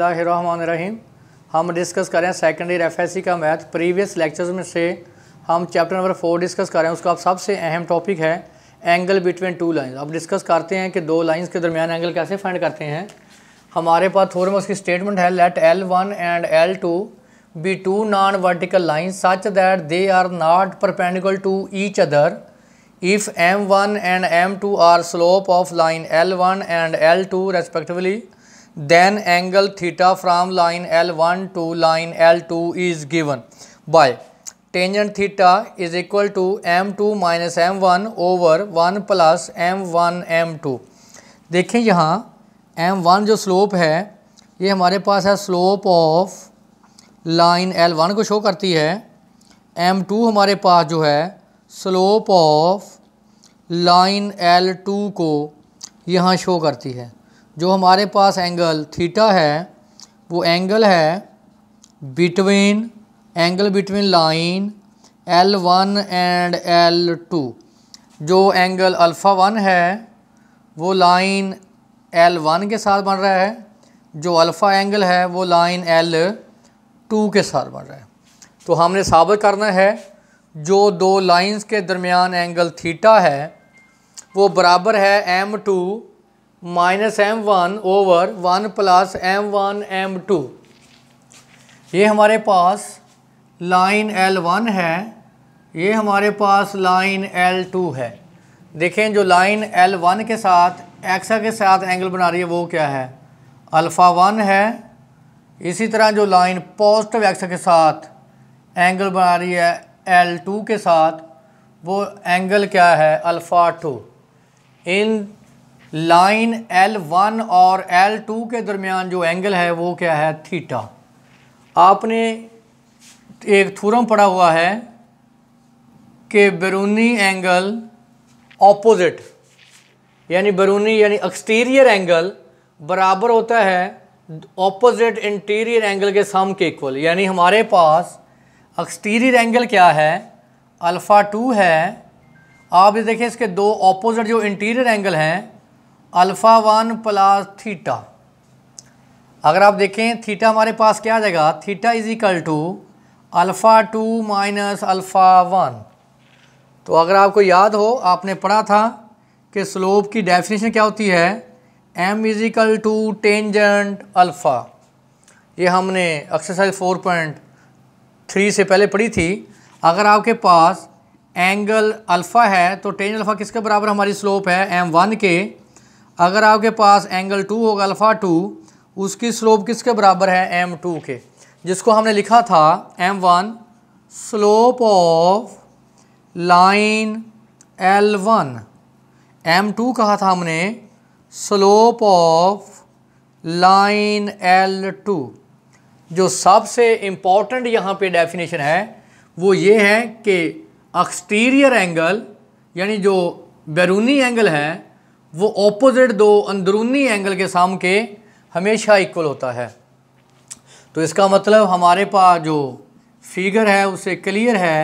रहीम हम डिस्कस करें second year F का मैथ प्रीवियस लेक्चर्स में से हम चैप्टर नंबर फोर डिस्कस करें उसका अब सबसे अहम टॉपिक है एंगल बिटवीन टू लाइंस अब डिस्कस करते हैं कि दो लाइंस के दरमियान एंगल कैसे फाइंड करते हैं हमारे पास थोड़े में उसकी स्टेटमेंट है let L one and L two be two non vertical lines such that they are not perpendicular to each other if M one and M two are slope of line L one and L two respectively then angle theta from line L1 to line L2 is given by tangent theta is equal to m2 minus m1 over 1 plus m1 m2 देखें यहाँ m1 जो slope है ये हमारे पास है slope of line L1 को show करती है m2 हमारे पास जो है स्लोप ऑफ लाइन L2 को यहाँ शो करती है जो हमारे पास एंगल थीटा है वो एंगल है between angle between line L one and L two जो एंगल अल्फ़ा वन है वो लाइन एल वन के साथ बन रहा है जो अल्फ़ा एंगल है वो लाइन एल टू के साथ बन रहा है तो हमने साबित करना है जो दो लाइंस के दरमियान एंगल थीटा है वो बराबर है M two minus M one over one plus M one M two ये हमारे पास लाइन एल वन है ये हमारे पास लाइन एल टू है देखें जो लाइन एल वन के साथ एक्सा के साथ एंगल बना रही है वो क्या है अल्फ़ा वन है इसी तरह जो लाइन पॉजिटिव एक्सा के साथ एंगल बना रही है एल टू के साथ वो एंगल क्या है alpha two in line L1 और L2 के दरमियान जो एंगल है वो क्या है थीटा आपने एक थ्योरम पढ़ा हुआ है कि बैरूनी एंगल ऑपोजिट यानी बैरूनी यानी एक्सटीरियर एंगल बराबर होता है ऑपोजिट इंटीरियर एंगल के सम के इक्वल यानी हमारे पास एक्सटीरियर एंगल क्या है अल्फ़ा टू है आप ये देखिए इसके दो ऑपोजिट जो इंटीरियर एंगल हैं अल्फ़ा वन प्लस थीटा अगर आप देखें थीटा हमारे पास क्या आ जाएगा theta is equal to alpha two minus alpha one तो अगर आपको याद हो आपने पढ़ा था कि स्लोप की डेफिनेशन क्या होती है M is equal to tangent alpha ये हमने एक्सरसाइज फोर पॉइंट थ्री से पहले पढ़ी थी अगर आपके पास एंगल अल्फ़ा है तो टेंजेंट अल्फ़ा किसके बराबर हमारी स्लोप है एम वन के अगर आपके पास एंगल टू होगा अल्फ़ा टू उसकी स्लोप किसके बराबर है एम टू के जिसको हमने लिखा था M one slope of line L one M two कहा था हमने slope of line L two जो सबसे इम्पॉर्टेंट यहाँ पे डेफिनेशन है वो ये है कि एक्सटीरियर एंगल यानी जो बैरूनी एंगल है वो ऑपोजिट दो अंदरूनी एंगल के साम के हमेशा इक्वल होता है तो इसका मतलब हमारे पास जो फिगर है उसे क्लियर है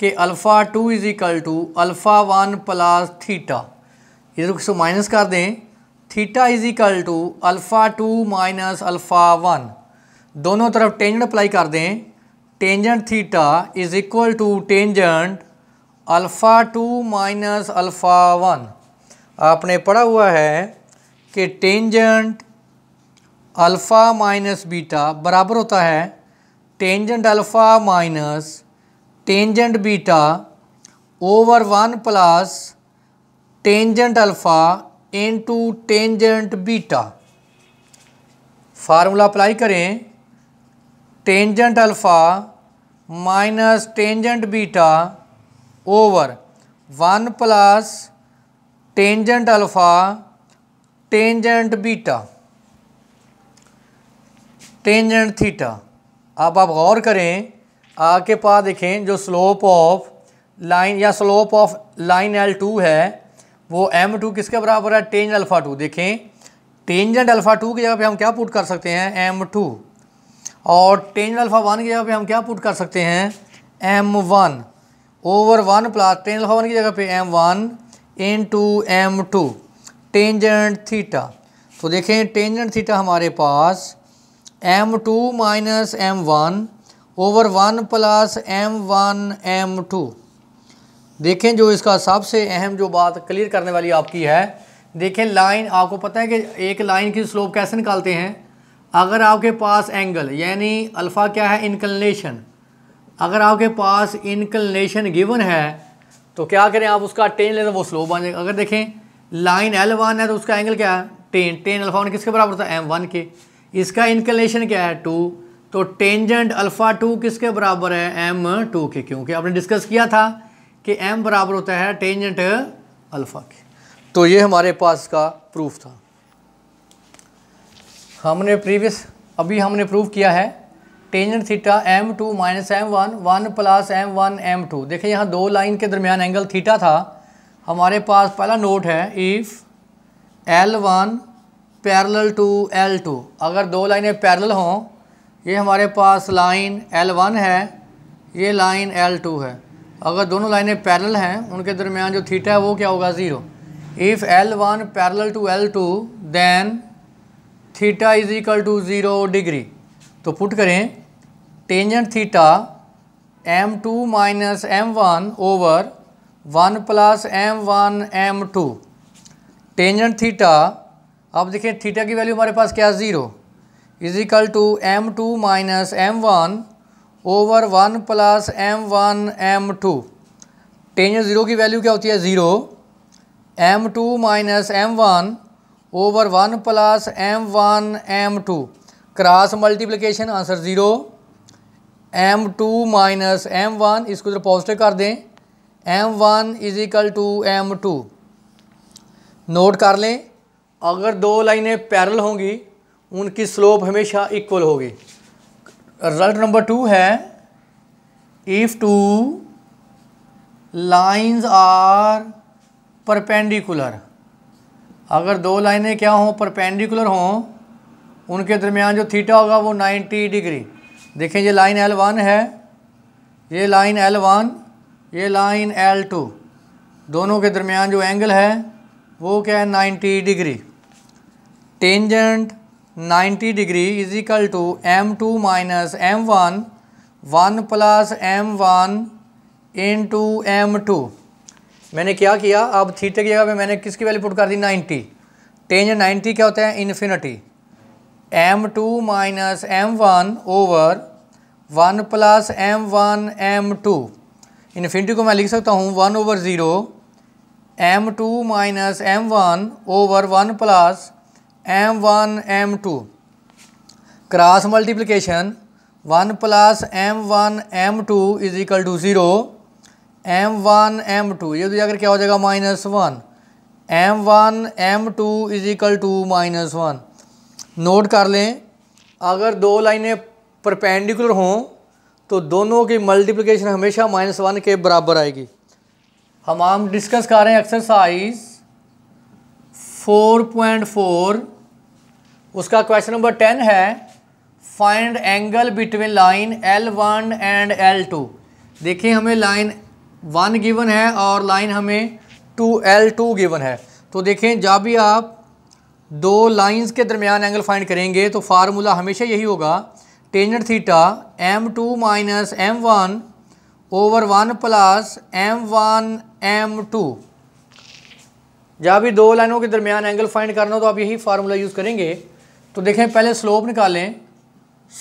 कि alpha two is equal to alpha one plus theta इसको माइनस कर दें theta is equal to alpha two minus alpha one दोनों तरफ टेंजेंट अप्लाई कर दें tangent theta is equal to tangent alpha two minus alpha one आपने पढ़ा हुआ है कि टेंजेंट अल्फ़ा माइनस बीटा बराबर होता है tangent alpha minus tangent beta over one plus tangent alpha into tangent beta formula apply करें tangent alpha minus tangent beta over one plus tangent alpha tangent beta tangent theta अब आप गौर करें आके पास देखें जो स्लोप ऑफ लाइन या slope of line L two है वो एम टू किसके बराबर है टेंजेंट अल्फ़ा टू देखें टेंजेंट अल्फ़ा टू की जगह पे हम क्या पुट कर सकते हैं एम टू और टेंजेंट अल्फ़ा वन की जगह पे हम क्या पुट कर सकते हैं M one over one plus tangent alpha one की जगह पे M one two M two tangent theta तो देखें टेंजेंट थीटा हमारे पास M two minus M one over one plus M one M two देखें जो इसका सबसे अहम जो बात क्लियर करने वाली आपकी है देखें लाइन आपको पता है कि एक लाइन की स्लोप कैसे निकालते हैं अगर आपके पास एंगल यानी अल्फ़ा क्या है इनकलनेशन अगर आपके पास इनकलनेशन गिवन है तो क्या करें आप उसका टेन ले तो वो स्लोप बन जाएगा अगर देखें लाइन एल वन है तो उसका एंगल क्या है टेन टेन अल्फा वन किसके बराबर होता है एम वन के इसका इंकलेशन क्या है टू तो टेंजेंट अल्फ़ा टू किसके बराबर है एम टू के क्योंकि आपने डिस्कस किया था कि एम बराबर होता है टेंजेंट अल्फ़ा के तो ये हमारे पास का प्रूफ था हमने प्रीवियस अभी हमने प्रूफ किया है tangent theta M two minus M one one plus M one M two देखिए यहाँ दो लाइन के दरमियान एंगल थीटा था हमारे पास पहला नोट है if L one parallel to L two अगर दो लाइनें पैरल हों ये हमारे पास लाइन एल वन है ये लाइन एल टू है अगर दोनों लाइनें पैरल हैं उनके दरमियान जो थीटा है वो क्या होगा zero if L one parallel to L two then theta is equal to zero degree तो पुट करें tangent theta M two minus M one over one plus M one M two tangent theta अब देखें theta की value हमारे पास क्या zero is equal to M two minus M one over one plus M one M two tangent zero की value क्या होती है zero M two minus M one over one plus M one M two cross multiplication answer zero M two minus M one इसको जरा positive कर दें M one is equal to M two note कर लें अगर दो लाइनें parallel होंगी उनकी स्लोप हमेशा इक्वल होगी रिजल्ट नंबर टू है if two lines are perpendicular अगर दो लाइनें क्या हों परपेंडिकुलर हों उनके दरमियान जो थीटा होगा वो 90 डिग्री देखें ये लाइन एल वन है ये लाइन एल वन ये लाइन एल टू दोनों के दरमियान जो एंगल है वो क्या है ninety degree tangent 90 degree is equal to M two minus M one one plus M one into M two मैंने क्या किया अब थीटे की जगह पे मैंने किसकी वैल्यू पुट कर दी 90 टेंजेंट 90 क्या होता है infinity M two minus M one over one plus M one M two infinity को मैं लिख सकता हूँ one over zero M two minus M one over one plus M one M two cross multiplication one plus M one M two is equal to zero M one M two ये तो जाकर क्या हो जाएगा minus one M one M two is equal to minus one note कर लें अगर दो लाइनें परपेंडिकुलर हों तो दोनों की मल्टीप्लिकेशन हमेशा माइनस वन के बराबर आएगी हम आम डिस्कस कर रहे हैं एक्सरसाइज फोर पॉइंट फोर उसका क्वेश्चन नंबर टेन है find angle between line L one and L two देखिए हमें लाइन वन गिवन है और लाइन हमें टू एल टू गिवन है तो देखें जब भी आप दो लाइंस के दरमियान एंगल फाइंड करेंगे तो फार्मूला हमेशा यही होगा tangent theta M two minus M one over one plus M one M two जहाँ भी दो लाइनों के दरमियान एंगल फाइंड करना हो तो आप यही फार्मूला यूज़ करेंगे तो देखें पहले स्लोप निकालें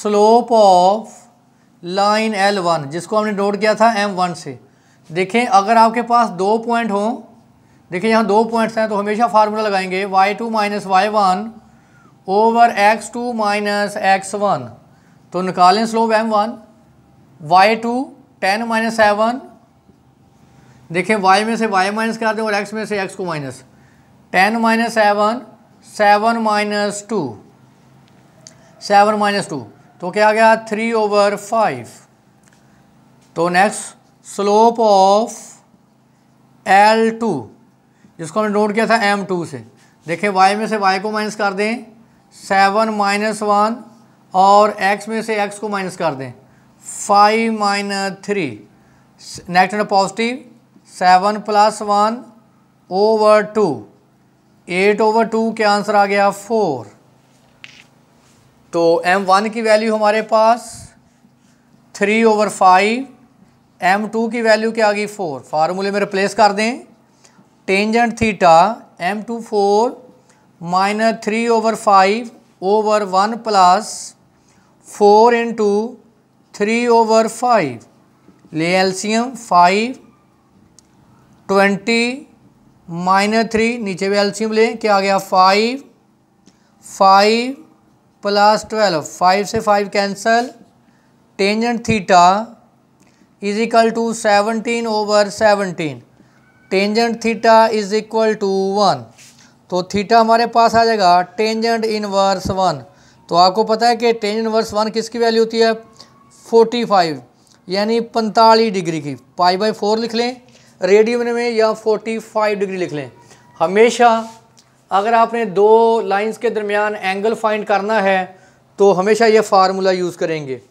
slope of line L one जिसको हमने नोट किया था एम वन से देखें अगर आपके पास दो पॉइंट हों देखिए यहाँ दो पॉइंट्स हैं तो हमेशा फार्मूला लगाएंगे Y two minus Y one over X two minus X one तो निकालें slope M one Y two ten minus seven देखें वाई में से वाई माइनस कर दें और एक्स में से एक्स को minus ten minus seven seven minus two seven minus two तो क्या आ गया थ्री ओवर फाइव तो next slope of L two जिसको हमने नोट किया था एम टू से देखिए वाई में से वाई को माइनस कर दें सेवन माइनस वन और एक्स में से एक्स को माइनस कर दें five minus three next number positive seven plus one over two eight over two के आंसर आ गया फोर तो एम वन की वैल्यू हमारे पास three over five M two की वैल्यू क्या आ गई फोर फार्मूले में रिप्लेस कर दें tangent theta M two four minus three over five over one plus four into three over five ले एल्शियम फाइव ट्वेंटी माइनस थ्री नीचे भी एल्शियम लें क्या आ गया five five plus twelve five से five cancel tangent theta is equal to seventeen over seventeen tangent theta is equal to one तो थीटा हमारे पास आ जाएगा टेंजेंट इनवर्स वन तो आपको पता है कि टेंजेंट इनवर्स वन किसकी वैल्यू होती है फोर्टी फाइव यानी पैंतालीस डिग्री की पाई बाई फोर लिख लें रेडियन में या फोर्टी फाइव डिग्री लिख लें हमेशा अगर आपने दो लाइंस के दरमियान एंगल फाइंड करना है तो हमेशा ये फार्मूला यूज़ करेंगे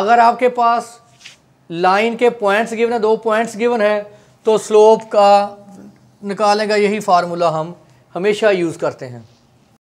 अगर आपके पास लाइन के पॉइंट्स गिवन है दो पॉइंट्स गिवन है तो स्लोप का निकालने का यही फार्मूला हम हमेशा यूज़ करते हैं